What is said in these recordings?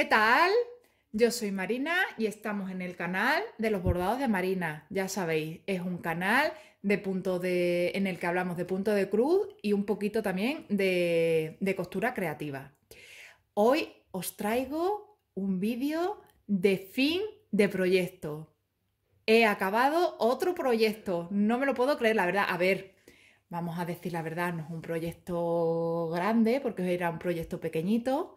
¿Qué tal? Yo soy Marina y estamos en el canal de los bordados de Marina. Ya sabéis, es un canal de punto de, en el que hablamos de punto de cruz y un poquito también de, de costura creativa. Hoy os traigo un vídeo de fin de proyecto. He acabado otro proyecto. No me lo puedo creer, la verdad. A ver, vamos a decir la verdad, no es un proyecto grande porque era un proyecto pequeñito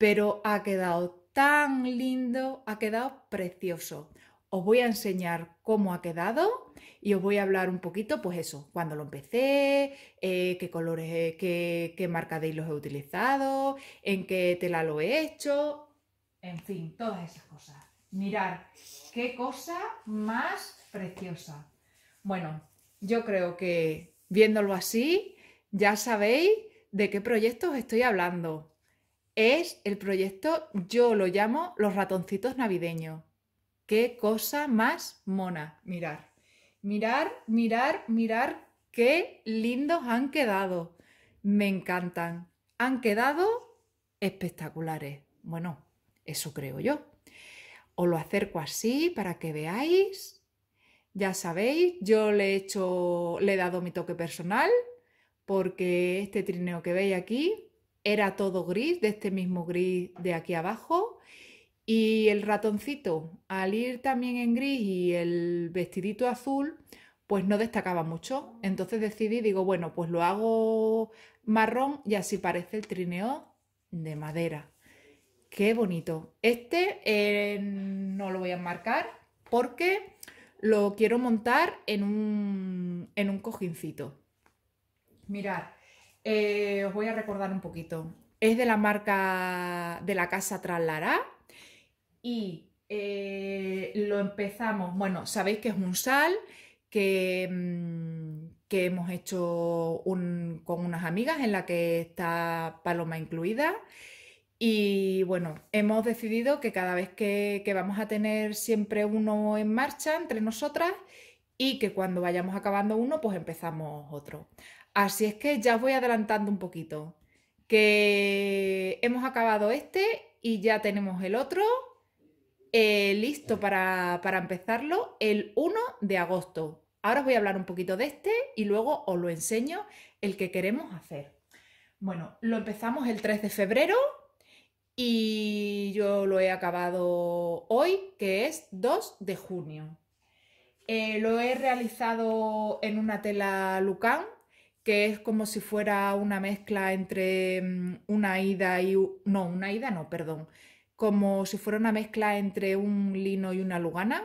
pero ha quedado tan lindo, ha quedado precioso. Os voy a enseñar cómo ha quedado y os voy a hablar un poquito, pues eso, cuando lo empecé, eh, qué colores, eh, qué, qué marca de hilos he utilizado, en qué tela lo he hecho, en fin, todas esas cosas. Mirar qué cosa más preciosa. Bueno, yo creo que viéndolo así, ya sabéis de qué proyectos estoy hablando es el proyecto, yo lo llamo los ratoncitos navideños. Qué cosa más mona, mirar. Mirar, mirar, mirar qué lindos han quedado. Me encantan. Han quedado espectaculares. Bueno, eso creo yo. Os lo acerco así para que veáis. Ya sabéis, yo le he hecho, le he dado mi toque personal porque este trineo que veis aquí era todo gris, de este mismo gris de aquí abajo. Y el ratoncito, al ir también en gris y el vestidito azul, pues no destacaba mucho. Entonces decidí, digo, bueno, pues lo hago marrón y así parece el trineo de madera. Qué bonito. Este eh, no lo voy a enmarcar porque lo quiero montar en un, en un cojincito. Mirad, eh, os voy a recordar un poquito. Es de la marca de la casa Traslará y eh, lo empezamos. Bueno, sabéis que es un sal que, mm, que hemos hecho con unas amigas en la que está Paloma incluida. Y bueno, hemos decidido que cada vez que, que, vamos a tener siempre uno en marcha entre nosotras y que cuando vayamos acabando uno, pues empezamos otro. Así es que ya os voy adelantando un poquito. Que hemos acabado este y ya tenemos el otro eh, listo para, empezarlo el 1 de agosto. Ahora os voy a hablar un poquito de este y luego os lo enseño el que queremos hacer. Bueno, lo empezamos el 3 de febrero y yo lo he acabado hoy, que es 2 de junio. Eh, lo he realizado en una tela Lucan que es como si fuera una mezcla entre mm, una ida y... No, una ida no, perdón. Como si fuera una mezcla entre un lino y una lugana.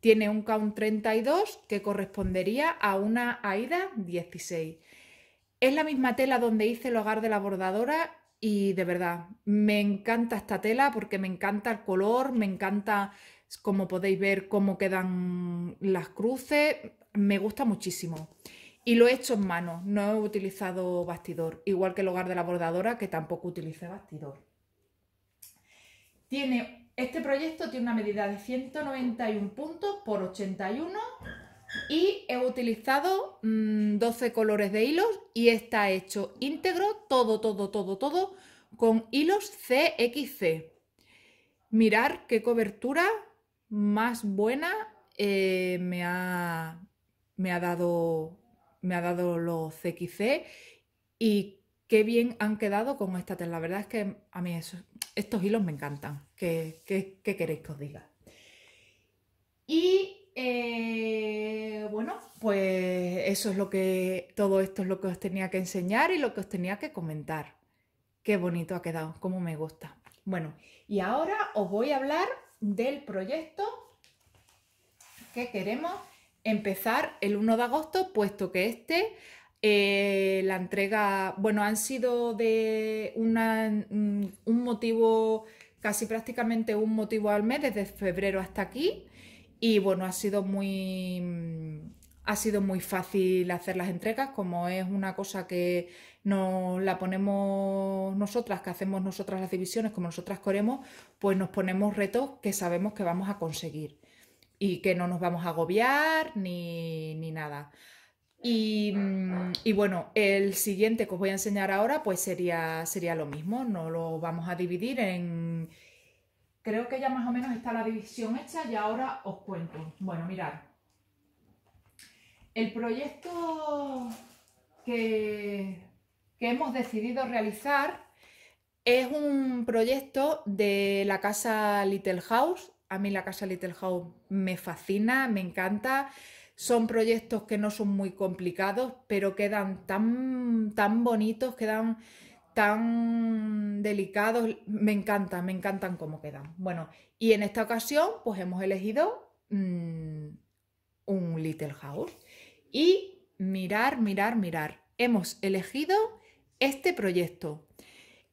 Tiene un count 32 que correspondería a una AIDA 16. Es la misma tela donde hice el hogar de la bordadora y de verdad, me encanta esta tela porque me encanta el color, me encanta, como podéis ver, cómo quedan las cruces, me gusta muchísimo y lo he hecho en mano, no he utilizado bastidor, igual que el hogar de la bordadora que tampoco utilice bastidor. Tiene, este proyecto tiene una medida de 191 puntos por 81 y he utilizado 12 mm, colores de hilos y está hecho íntegro, todo, todo, todo, todo, con hilos CXC. Mirar qué cobertura más buena eh, me, ha, me ha dado me ha dado los CXC y qué bien han quedado con esta tela. La verdad es que a mí estos hilos me encantan. ¿Qué, queréis que os diga? Y eh, bueno, pues eso es lo que, todo esto es lo que os tenía que enseñar y lo que os tenía que comentar. Qué bonito ha quedado, cómo me gusta. Bueno, y ahora os voy a hablar del proyecto que queremos empezar el 1 de agosto, puesto que este, eh, la entrega, bueno, han sido de mm, un motivo, casi prácticamente un motivo al mes, desde febrero hasta aquí, y bueno, ha sido muy... Mm, ha sido muy fácil hacer las entregas, como es una cosa que nos la ponemos nosotras, que hacemos nosotras las divisiones, como nosotras queremos pues nos ponemos retos que sabemos que vamos a conseguir y que no nos vamos a agobiar ni, nada. Mm, y, bueno, el siguiente que os voy a enseñar ahora pues sería, sería lo mismo, no lo vamos a dividir en... Creo que ya más o menos está la división hecha y ahora os cuento. Bueno, mirad. El proyecto que hemos decidido realizar es un proyecto de la casa Little House a mí la casa Little House me fascina, me encanta. Son proyectos que no son muy complicados, pero quedan tan, tan bonitos, quedan tan delicados. Me encantan, me encantan cómo quedan. Bueno, y en esta ocasión, pues hemos elegido mm, un Little House. Y mirar, mirar, mirar. Hemos elegido este proyecto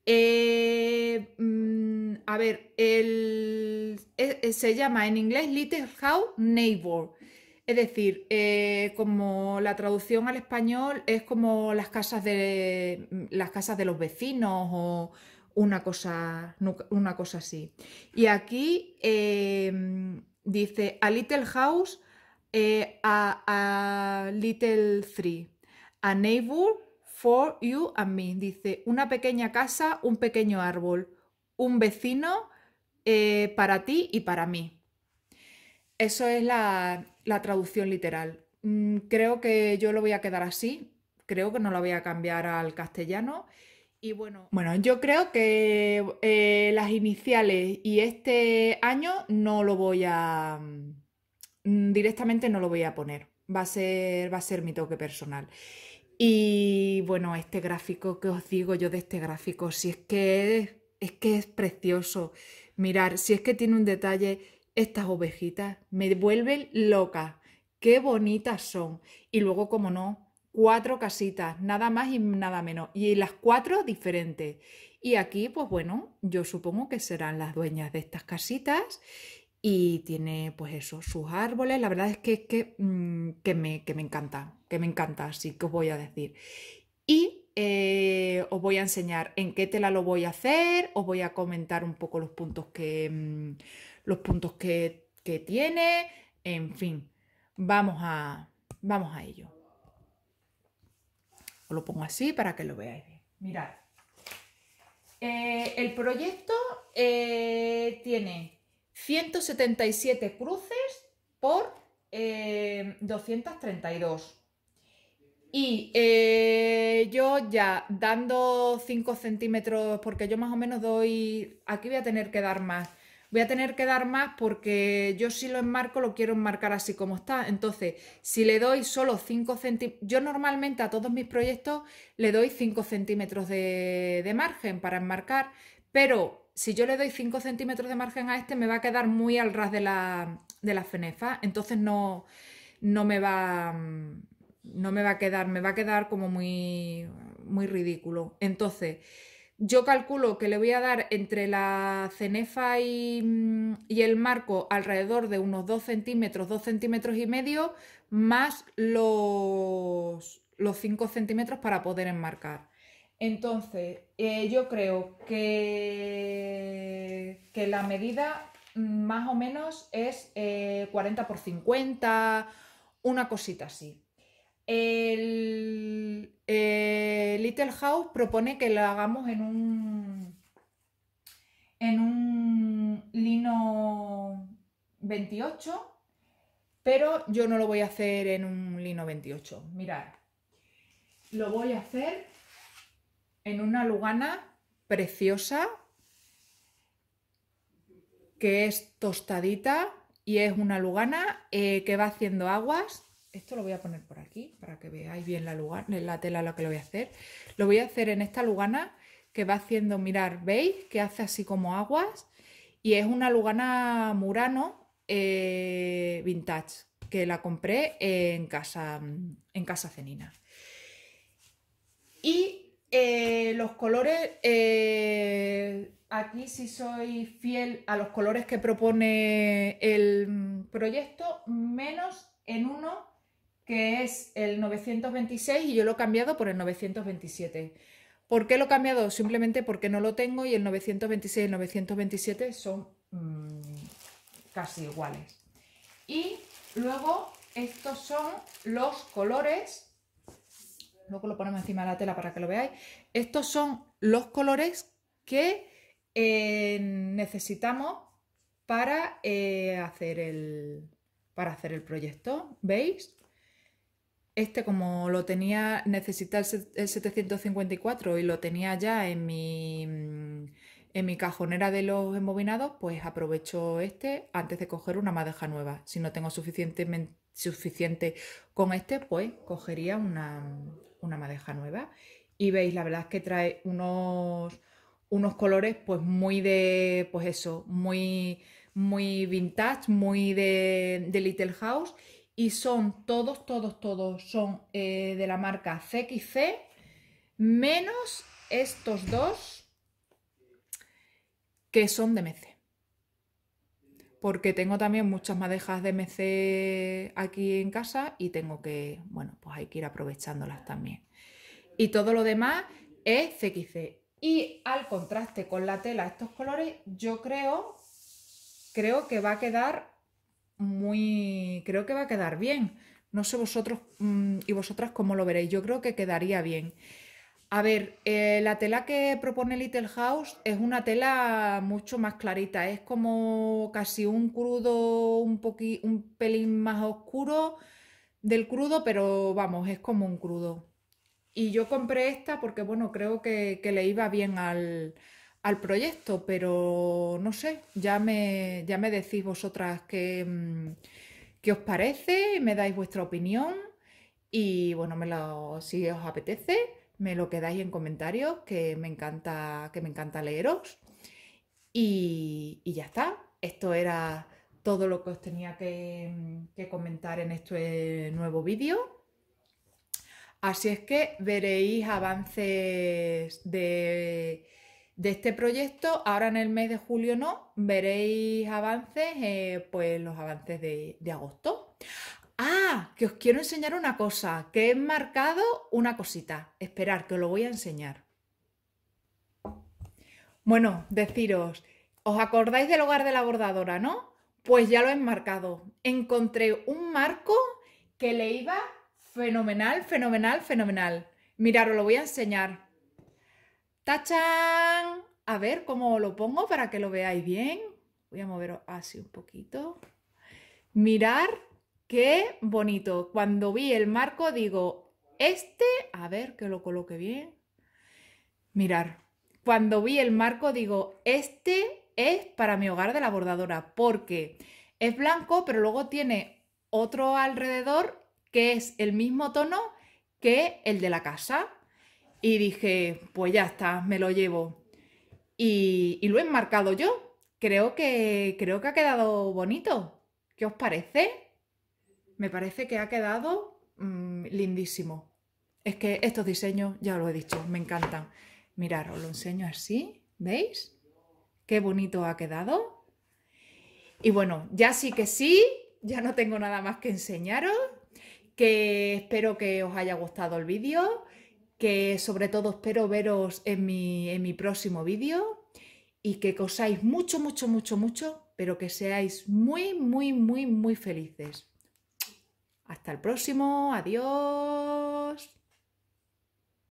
eh, mm, a ver, e, e, se llama en inglés Little House Neighbor. Es decir, eh, como la traducción al español es como las casas de, las casas de los vecinos o una cosa, una cosa así. Y aquí em, dice a Little House, eh, a Little Three, a Neighbor For You and Me. Dice, una pequeña casa, un pequeño árbol, un vecino eh, para ti y para mí. Eso es la, traducción literal. Mm, creo que yo lo voy a quedar así. Creo que no lo voy a cambiar al castellano. Y bueno, bueno, yo creo que eh, las iniciales y este año no lo voy a mm, directamente no lo voy a poner. Va a ser, va a ser mi toque personal. Y bueno, este gráfico que os digo yo de este gráfico, si es que es, que es precioso. Mirar, si es que tiene un detalle, estas ovejitas me vuelven loca. Qué bonitas son. Y luego, como no, cuatro casitas, nada más y nada menos. Y las cuatro diferentes. Y aquí, pues bueno, yo supongo que serán las dueñas de estas casitas y tiene pues eso, sus árboles, la verdad es mm, que, me, encanta, que me encanta, así que os voy a decir. Y eh, os voy a enseñar en qué tela lo voy a hacer, os voy a comentar un poco los puntos que, mm, los puntos que, tiene, en fin, vamos a, vamos a ello. Os lo pongo así para que lo veáis bien. Mirad, eh, el proyecto eh, tiene 177 cruces por 232. Eh, y eh, yo ya dando 5 centímetros, porque yo más o menos doy, aquí voy a tener que dar más. Voy a tener que dar más porque yo si lo enmarco lo quiero enmarcar así como está. Entonces, si le doy solo 5 centímetros, yo normalmente a todos mis proyectos le doy 5 centímetros de, de margen para enmarcar, pero si yo le doy 5 centímetros de margen a este, me va a quedar muy al ras de la, cenefa, entonces no, no, me va, no me va a quedar, me va a quedar como muy, muy ridículo. Entonces, yo calculo que le voy a dar entre la cenefa y, el marco alrededor de unos 2 centímetros, 2 centímetros y medio, más los, los 5 centímetros para poder enmarcar. Entonces, eh, yo creo que, que la medida mm, más o menos es 40 eh, por 50, una cosita así. El, eh, Little House propone que lo hagamos en un, en un lino 28, pero yo no lo voy a hacer en un lino 28. Mirad, lo voy a hacer en una lugana preciosa que es tostadita y es una lugana eh, que va haciendo aguas. Esto lo voy a poner por aquí para que veáis bien la, lugana, eh, la tela lo que lo voy a hacer. Lo voy a hacer en esta lugana que va haciendo, mirar, ¿veis? Que hace así como aguas y es una lugana Murano eh, vintage que la compré en casa, en casa Cenina. Y eh, los colores, eh, aquí si soy fiel a los colores que propone el proyecto, menos en uno que es el 926 y yo lo he cambiado por el 927. ¿Por qué lo he cambiado? Simplemente porque no lo tengo y el 926 y el 927 son mm, casi iguales. Y luego estos son los colores Luego lo ponemos encima de la tela para que lo veáis. Estos son los colores que eh, necesitamos para, eh, hacer el, para hacer el proyecto. ¿Veis? Este como lo tenía, necesita el 754 y lo tenía ya en mi, mm, en mi cajonera de los embobinados, pues aprovecho este antes de coger una madeja nueva. Si no tengo suficientemente, suficiente con este, pues cogería una, una madeja nueva y veis, la verdad es que trae unos, unos colores pues muy de, pues eso, muy, muy vintage, muy de, Little House y son todos, todos, todos son eh, de la marca CXC menos estos dos que son de MC porque tengo también muchas madejas de MC aquí en casa y tengo que, bueno, pues hay que ir aprovechándolas también. Y todo lo demás es CXC. Y al contraste con la tela, estos colores, yo creo, creo que va a quedar muy, creo que va a quedar bien. No sé vosotros mm, y vosotras cómo lo veréis, yo creo que quedaría bien. A ver, eh, la tela que propone Little House es una tela mucho más clarita, es como casi un crudo, un, un pelín más oscuro del crudo, pero vamos, es como un crudo. Y yo compré esta porque, bueno, creo que, le iba bien al, proyecto, pero no sé, ya me, ya me decís vosotras qué, mm, qué os parece, me dais vuestra opinión y, bueno, me lo, si os apetece me lo quedáis en comentarios, que me encanta, que me encanta leeros. Y, ya está. Esto era todo lo que os tenía que, comentar en este nuevo vídeo. Así es que veréis avances de, este proyecto. Ahora en el mes de julio no, veréis avances, eh, pues los avances de, de agosto. Ah, que os quiero enseñar una cosa, que he marcado una cosita. Esperar, que os lo voy a enseñar. Bueno, deciros, ¿os acordáis del hogar de la bordadora, no? Pues ya lo he enmarcado. Encontré un marco que le iba fenomenal, fenomenal, fenomenal. Mirad, os lo voy a enseñar. ¡Tachán! A ver cómo lo pongo para que lo veáis bien. Voy a moveros así un poquito. Mirar Qué bonito. Cuando vi el marco digo, este, a ver que lo coloque bien. Mirar, cuando vi el marco digo, este es para mi hogar de la bordadora porque es blanco, pero luego tiene otro alrededor que es el mismo tono que el de la casa. Y dije, pues ya está, me lo llevo. Y, lo he enmarcado yo. Creo que, creo que ha quedado bonito. ¿Qué os parece? me parece que ha quedado mm, lindísimo. Es que estos diseños, ya lo he dicho, me encantan. Mirad, os lo enseño así, ¿veis? Qué bonito ha quedado. Y bueno, ya sí que sí, ya no tengo nada más que enseñaros, que espero que os haya gustado el vídeo, que sobre todo espero veros en mi, en mi próximo vídeo y que cosáis mucho, mucho, mucho, mucho, pero que seáis muy, muy, muy, muy felices. Hasta el próximo, adiós.